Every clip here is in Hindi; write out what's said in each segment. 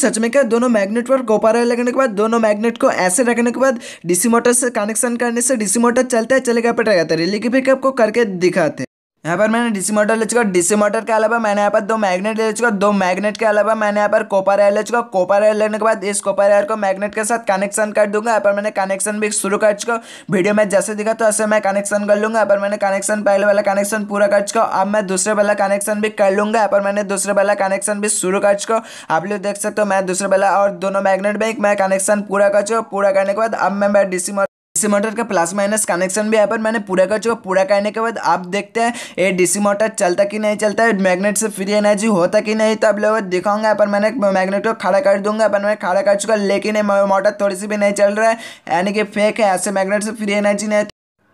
सच में क्या दोनों मैग्नेट पर गोपारा लगने के बाद दोनों मैग्नेट को ऐसे रखने के बाद डीसी मोटर से कनेक्शन करने से डीसी मोटर चलता है चलेगा पटेगा तरीके भी आपको करके दिखाते हैं यहाँ पर मैंने डीसी मोटर ले चुका डीसी मोटर के अलावा मैंने यहाँ पर दो मैग्नेट ले चुका दो मैग्नेट के अलावा मैंने यहाँ पर कॉपर एयर ले चुका कॉपर एयर लेने के बाद इस कॉपर एयर को मैग्नेट के साथ कनेक्शन कर दूंगा यहाँ पर मैंने कनेक्शन भी शुरू कर चुका वीडियो में जैसे दिखा तो ऐसे मैं कनेक्शन कर लूंगा यहाँ पर मैंने कनेक्शन पहले वाला कनेक्शन पूरा कर चुका अब मैं दूसरे वाला कनेक्शन भी कर लूंगा यहाँ पर मैंने दूसरे वाला कनेक्शन भी शुरू कर चुका आप लोग देख सकते हो मैं दूसरे वाला और दोनों मैग्नेट में मैं कनेक्शन पूरा कर चुका पूरा करने के बाद अब मैं डीसी डीसी मोटर का प्लस माइनस कनेक्शन भी यहाँ पर मैंने पूरा कर चुका पूरा करने के बाद आप देखते हैं ये डीसी मोटर चलता कि नहीं चलता है मैग्नेट से फ्री एनर्जी होता कि नहीं तो अब लोग दिखाऊंगा यहाँ पर मैंने मैग्नेट को खड़ा कर दूंगा पर मैं खड़ा कर चुका लेकिन ये मोटर थोड़ी सी भी नहीं चल रहा है यानी कि फेक है ऐसे मैग्नेट से फ्री एनर्जी नहीं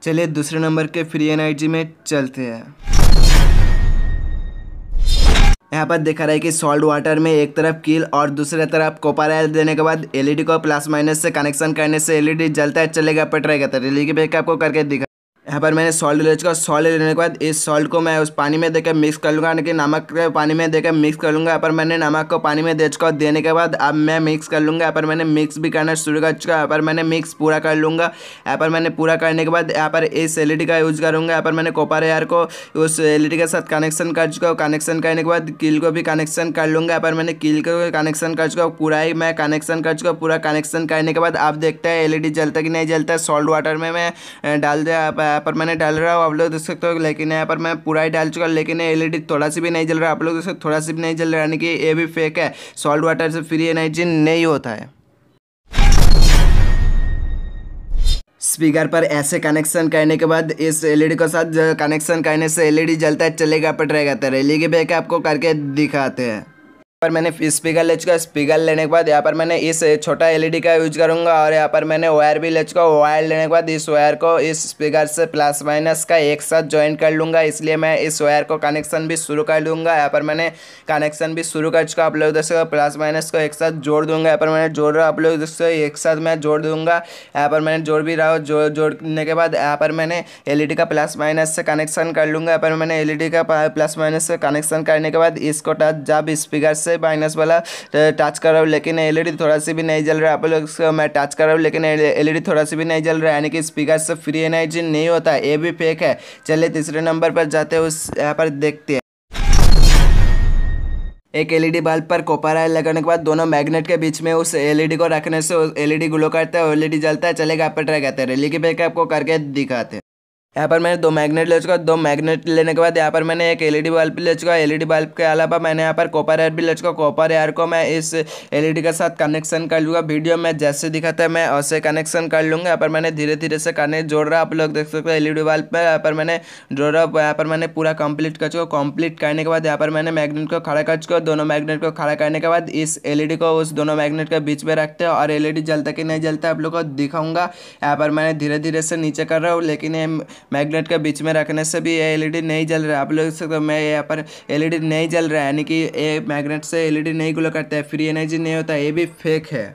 चलिए दूसरे नंबर के फ्री एनर्जी में चलते हैं यहाँ पर देखा रहा है कि सॉल्ट वाटर में एक तरफ कील और दूसरे तरफ कोपर आयल देने के बाद एलईडी को प्लस माइनस से कनेक्शन करने से एलईडी जलता है चलेगा पट रहेगा तो एलईडी बैकअप को करके दिखा यहाँ पर मैंने सॉल्ट ले चुका सॉल्ट लेने के बाद इस सॉल्ट को मैं उस पानी में देकर मिक्स कर लूँगा यानी कि नमक के पानी में देकर मिक्स कर लूँगा यहाँ पर मैंने नमक को पानी में दे चुका देने के बाद अब मैं मिक्स कर लूँगा यहाँ पर मैंने मिक्स भी करना शुरू कर चुका यहाँ पर मैंने मिक्स पूरा कर लूँगा यहाँ पर मैंने पूरा करने के बाद यहाँ पर इस एल e का यूज़ करूँगा यहाँ पर मैंने कोपर एयर को उस एल e के साथ कनेक्शन कर चुका और कनेक्शन करने के बाद किल को भी कनेक्शन कर लूँगा यहाँ पर मैंने किल को कनेक्शन कर चुका पूरा ही मैं कनेक्शन कर चुका हूँ पूरा कनेक्शन करने के बाद आप देखते हैं एल e जलता कि नहीं जलता सॉल्ट वाटर में मैं डाल दिया यहाँ पर मैंने डाल रहा हूँ आप लोग देख सकते हो लेकिन यहाँ पर मैं पूरा ही डाल चुका हूँ लेकिन एलईडी थोड़ा सा भी नहीं जल रहा आप लोग देख सकते थोड़ा सा भी नहीं जल रहा यानी कि ये भी फेक है सॉल्ट वाटर से फ्री एनर्जी नहीं होता है स्पीकर पर ऐसे कनेक्शन करने के बाद इस एलईडी के साथ कनेक्शन करने से एलईडी जलता है चलेगा पट रहेगा तो रैली के बैक आपको करके दिखाते हैं पर मैंने स्पीकर ले चुका स्पीकर लेने के बाद यहाँ पर मैंने इस छोटा एलईडी e का यूज करूँगा और यहाँ पर मैंने वायर भी ले चुका वायर लेने के बाद इस वायर को इस स्पीकर से प्लस माइनस का एक साथ ज्वाइन कर लूँगा इसलिए मैं इस वायर को कनेक्शन भी शुरू कर दूँगा यहाँ पर मैंने कनेक्शन भी शुरू कर चुका आप लोग देख प्लस माइनस को एक साथ जोड़ दूंगा यहाँ पर मैंने जोड़ रहा आप लोग देख एक साथ मैं जोड़ दूंगा यहाँ पर मैंने जोड़ भी रहा हूँ जोड़ने के बाद यहाँ पर मैंने एल e का प्लस माइनस से कनेक्शन कर लूँगा यहाँ पर मैंने एल e का प्लस माइनस से कनेक्शन करने के बाद इसको टच जब स्पीकर से है माइनस वाला टच कर रहा हूँ लेकिन एल थोड़ा सा भी नहीं जल रहा है आप लोग मैं टच कर रहा हूँ लेकिन एल थोड़ा सा भी नहीं जल रहा है यानी कि स्पीकर से फ्री एनर्जी नहीं होता ये भी फेक है चलिए तीसरे नंबर पर जाते हैं उस यहाँ पर देखते हैं एक एलईडी बल्ब e पर कोपर आयल लगाने के बाद दोनों मैग्नेट के बीच में उस एलईडी e को रखने से एलईडी ग्लो e करता है एलईडी जलता है चलेगा आप पर ट्राई करते हैं लेकिन के बैक आपको करके दिखाते हैं यहाँ पर मैंने दो मैग्नेट ले चुका दो मैग्नेट लेने के बाद यहाँ पर मैंने एक एलईडी बल्ब भी ले चुका एलईडी बल्ब के अलावा मैंने यहाँ पर कॉपर एयर भी ले चुका कॉपर एयर को मैं इस एलईडी के साथ कनेक्शन कर लूँगा वीडियो में जैसे दिखाता है मैं उसे कनेक्शन कर लूँगा यहाँ पर मैंने धीरे धीरे से कनेक्ट जोड़ रहा आप लोग देख सकते हो एल बल्ब में यहाँ पर मैंने जोड़ रहा यहाँ पर मैंने पूरा कम्प्लीट कर चुका कम्प्लीट करने के बाद यहाँ पर मैंने मैगनेट को खड़ा कर चुका दोनों मैगनेट को खड़ा करने के बाद इस एल को उस दोनों मैगनेट के बीच में रखते हैं और एल जलता कि नहीं जलता आप लोग को दिखाऊँगा यहाँ पर मैंने धीरे धीरे से नीचे कर रहा हूँ लेकिन मैग्नेट के बीच में रखने से भी ये एलईडी नहीं जल रहा है आप लोग सकते हो मैं यहाँ पर एलईडी नहीं जल रहा है यानी कि ये मैग्नेट से एलईडी नहीं ग्लो करता है फ्री एनर्जी नहीं होता ये भी फेक है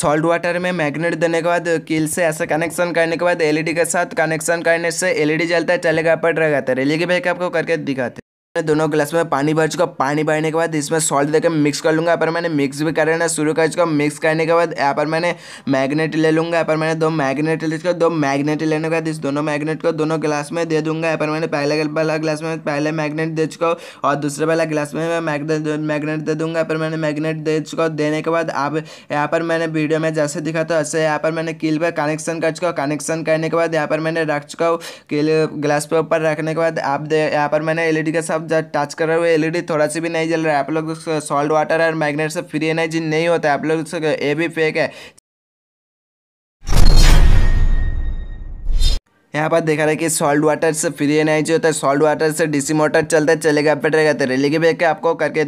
सॉल्ट वाटर में मैग्नेट देने के बाद कील से ऐसा कनेक्शन करने के बाद एलईडी के साथ कनेक्शन करने से एलईडी जलता है चलेगा पड़ रहा है रेली के आपको करके दिखाते मैंने दोनों गिलास में पानी भर चुका पानी भरने के बाद इसमें सॉल्ट देकर मिक्स कर लूँगा यहाँ पर मैंने मिक्स भी करना शुरू कर चुका मिक्स करने के बाद यहाँ पर मैंने मैग्नेट ले लूँगा यहाँ पर मैंने दो मैग्नेट ले चुका दो मैग्नेट लेने के बाद इस दोनों मैग्नेट को दोनों गिलास में दे दूंगा यहाँ पर मैंने पहले वाला गिलास में पहले मैग्नेट दे चुका और दूसरे वाला गिलास में मैगनेट मैग्नेट दे दूंगा यहाँ पर मैंने मैग्नेट दे चुका देने के बाद आप यहाँ पर मैंने वीडियो में जैसे दिखा था ऐसे यहाँ पर मैंने किल पर कनेक्शन कर चुका कनेक्शन करने के बाद यहाँ पर मैंने रख चुका हूँ किल गिलास पर ऊपर रखने के बाद आप यहाँ पर मैंने एल के साथ आप टच कर रहे हो एलईडी थोड़ा सी भी नहीं जल रहा है आप लोग सॉल्ट वाटर और मैग्नेट से फ्री एनर्जी नहीं होता है आप लोग ये भी फेक है यहाँ पर देखा रहा है कि सॉल्ट वाटर से फ्री एनर्जी होता है सॉल्ट वाटर से डीसी मोटर चलता चलेगा बैठ रहेगा तो रेली के बैग आपको करके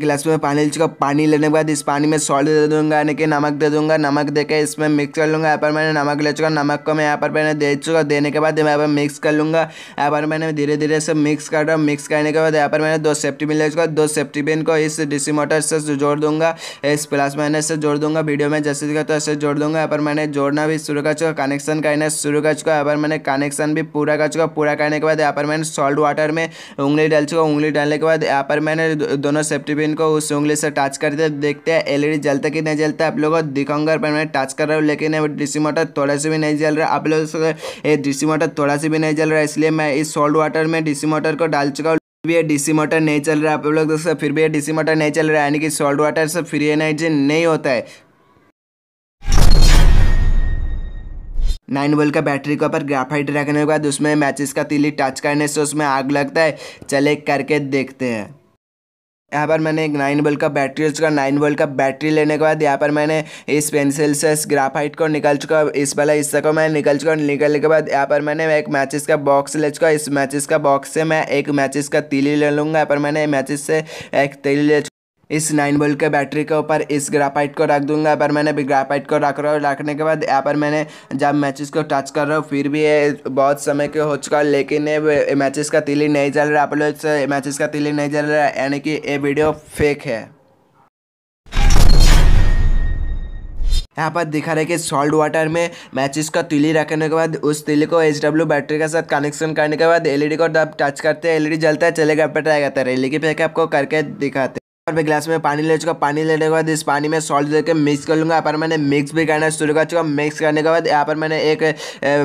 गिलास में पानी ले चुका पानी लेने के बाद इस पानी में सॉल्ट दे दूंगा यानी कि नमक दे दूंगा नमक दे के इसमें मिक्स कर लूँगा यहाँ पर मैंने नमक ले चुका नमक को मैं यहाँ पर मैंने दे चुका देने के बाद यहाँ पर मिक्स कर लूँगा यहाँ पर मैंने धीरे धीरे से मिक्स कर रहा मिक्स करने के बाद यहाँ पर मैंने दो सेफ्टी बिन ले चुका दो सेफ्टी बिन को इस डी मोटर से जोड़ दूंगा इस प्लस मैंने इसे जोड़ दूंगा वीडियो में जैसे दिखा तो ऐसे जोड़ दूंगा यहाँ पर मैंने जोड़ना भी शुरू कर चुका कनेक्शन करना शुरू कर चुका यहाँ पर मैंने कनेक्शन भी पूरा कर चुका पूरा करने के बाद यहाँ पर मैंने सॉल्ट वाटर में उंगली डाल चुका उंगली डालने के बाद यहाँ पर मैंने दोनों सेफ्टी स्क्रीन को उस उंगली से टच करते देखते हैं एलईडी जलता कि नहीं जलता आप लोगों को दिखाऊंगा पर मैं टच कर रहा हूँ लेकिन डीसी मोटर थोड़ा सा भी नहीं जल रहा आप लोग डीसी मोटर थोड़ा सा भी नहीं जल रहा इसलिए मैं इस सॉल्ट वाटर में डीसी मोटर को डाल चुका हूँ भी ये डीसी मोटर नहीं चल रहा है आप लोग दोस्तों फिर भी ये डीसी मोटर नहीं चल रहा है यानी कि सॉल्ट वाटर से फ्री एनर्जी नहीं होता है नाइन वोल्ट का बैटरी के ऊपर ग्राफाइट रखने के बाद उसमें मैचेस का तिली टच करने से उसमें आग लगता है चले करके देखते हैं यहाँ पर मैंने एक नाइन वोल्ट का बैटरी ले चुका नाइन वोल्ट का बैटरी लेने के बाद यहाँ पर मैंने इस पेंसिल से इस ग्राफाइट को निकल चुका इस वाला हिस्सा को मैं निकल चुका निकलने के बाद यहाँ पर मैंने एक मैचेस का बॉक्स ले चुका इस मैचेस का बॉक्स से मैं एक मैचेस का तीली ले लूँगा यहाँ पर मैंने मैचेस से एक तीली ले इस नाइन बोल्ट के बैटरी के ऊपर इस ग्राफाइट को रख दूंगा पर मैंने भी ग्राफाइट को रख रहा हूँ रखने के बाद यहाँ पर मैंने जब मैचेस को टच कर रहा हूँ फिर भी ये बहुत समय के हो चुका है लेकिन ये मैचेस का तिली नहीं जल रहा आप लोग मैचेस का तिली नहीं जल रहा यानी कि ये वीडियो फेक है यहाँ पर दिखा रहे कि सॉल्ट वाटर में मैचेस का तिली रखने के बाद उस तिली को एच डब्ल्यू बैटरी के साथ कनेक्शन करने के बाद एलईडी e को जब टच करते हैं एलईडी e जलता है चलेगा जाता है लेकिन फेक आपको करके दिखाते पर मैं ग्लास में पानी ले चुका पानी लेने के बाद इस पानी में सॉल्ट देकर मिक्स कर लूँगा यहाँ पर मैंने मिक्स भी करना शुरू कर चुका मिक्स करने के बाद यहाँ पर मैंने एक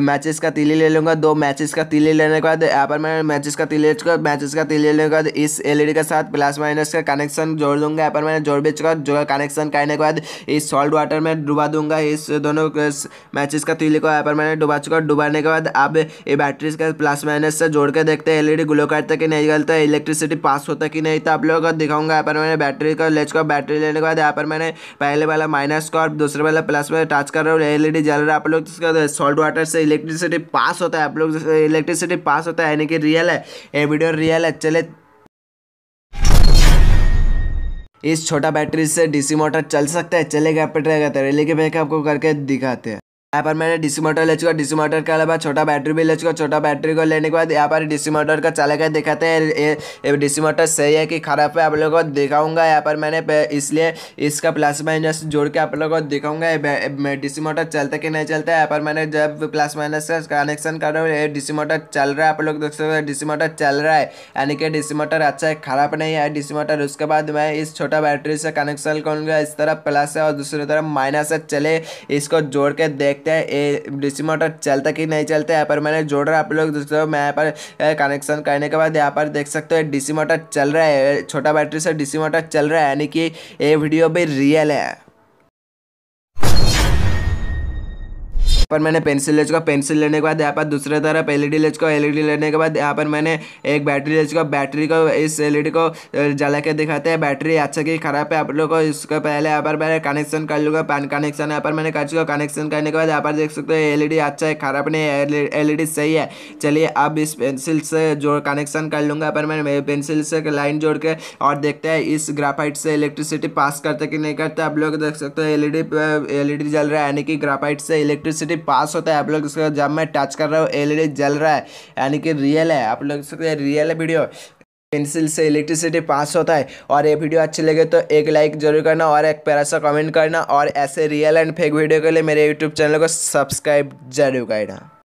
मैचेस का तीली ले लूँगा दो मैचेस का तीली लेने के बाद यहाँ पर मैं मैचेस का तीली ले चुका मैचेस का तीली लेने के बाद इस डी के साथ प्लस माइनस का कनेक्शन जोड़ दूंगा यहाँ पर मैंने जोड़ भी चुका जो कनेक्शन करने के बाद इस सॉल्ट वाटर में डुबा दूंगा इस दोनों मैचेस का तीली को यहाँ पर मैंने डुबा चुका डुबाने के बाद अब ये बैटरीज का प्लस माइनस से जोड़ के देखते हैं डी ग्लो करता कि नहीं गलता इलेक्ट्रिसिटी पास होता कि नहीं तो आप लोगों को दिखाऊंगा यहाँ पर मैं मैंने बैटरी का लेच का बैटरी लेने के बाद यहाँ पर मैंने पहले वाला माइनस का और दूसरे वाला प्लस में टच कर रहा हूँ एल एलईडी जल रहा है आप लोग सॉल्ट वाटर तो से इलेक्ट्रिसिटी पास होता है आप लोग इलेक्ट्रिसिटी पास होता है यानी कि रियल है ये वीडियो रियल है चले इस छोटा बैटरी से डीसी मोटर चल सकता है चलेगा पर रहेगा तेरे हैं लेके बैकअप को करके दिखाते हैं यहाँ पर मैंने डीसी मोटर ले चुका डीसी मोटर के अलावा छोटा बैटरी भी ले चुका छोटा बैटरी को लेने के बाद यहाँ पर डिसी मोटर का चला कर दिखाते हैं डीसी मोटर सही है कि खराब है आप लोगों को दिखाऊंगा यहाँ पर मैंने इसलिए इसका प्लस माइनस जोड़ के आप लोगों को दिखाऊंगा डीसी मोटर चलते कि नहीं चलता है यहाँ पर मैंने जब प्लस माइनस का कनेक्शन कर रहा हूँ डीसी मोटर चल रहा है आप लोग देख सकते हैं मोटर चल रहा है यानी कि डीसी मोटर अच्छा है खराब नहीं है डीसी मोटर उसके बाद मैं इस छोटा बैटरी से कनेक्शन करूँगा इस तरफ प्लस है और दूसरी तरफ माइनस है चले इसको जोड़ के देख देखते हैं ये डीसी मोटर चलता कि नहीं चलता यहाँ पर मैंने जोड़ रहा आप लोग हो मैं यहाँ पर कनेक्शन करने के बाद यहाँ पर देख सकते हो डीसी मोटर चल रहा है छोटा बैटरी से डीसी मोटर चल रहा है यानी कि ये वीडियो भी रियल है पर मैंने पेंसिल ले चुका पेंसिल लेने के बाद यहाँ पर दूसरे तरफ एल ई e ले चुका एल e लेने के बाद यहाँ पर मैंने एक बैटरी ले चुका बैटरी को इस एल e को जला के दिखाते हैं बैटरी अच्छा की खराब है आप लोग को इसको पहले यहाँ पर मैं कनेक्शन कर लूँगा पैन कनेक्शन यहाँ पर मैंने कर चुका कनेक्शन करने के बाद यहाँ पर देख सकते हो एल अच्छा है खराब नहीं है एल सही है चलिए अब इस पेंसिल से जोड़ कनेक्शन कर लूँगा पर मैं पेंसिल से लाइन जोड़ के और देखते हैं इस ग्राफाइट से इलेक्ट्रिसिटी पास करते कि नहीं करते आप लोग देख सकते हो एल ई एल जल रहा है यानी कि ग्राफाइट से इलेक्ट्रिसिटी पास होता है आप लोग इसका जब मैं टच कर रहा हूँ एलईडी e जल रहा है यानी कि रियल है आप लोग इसका रियल है वीडियो पेंसिल से इलेक्ट्रिसिटी पास होता है और ये वीडियो अच्छी लगे तो एक लाइक जरूर करना और एक प्यारा सा कमेंट करना और ऐसे रियल एंड फेक वीडियो के लिए मेरे यूट्यूब चैनल को सब्सक्राइब जरूर करना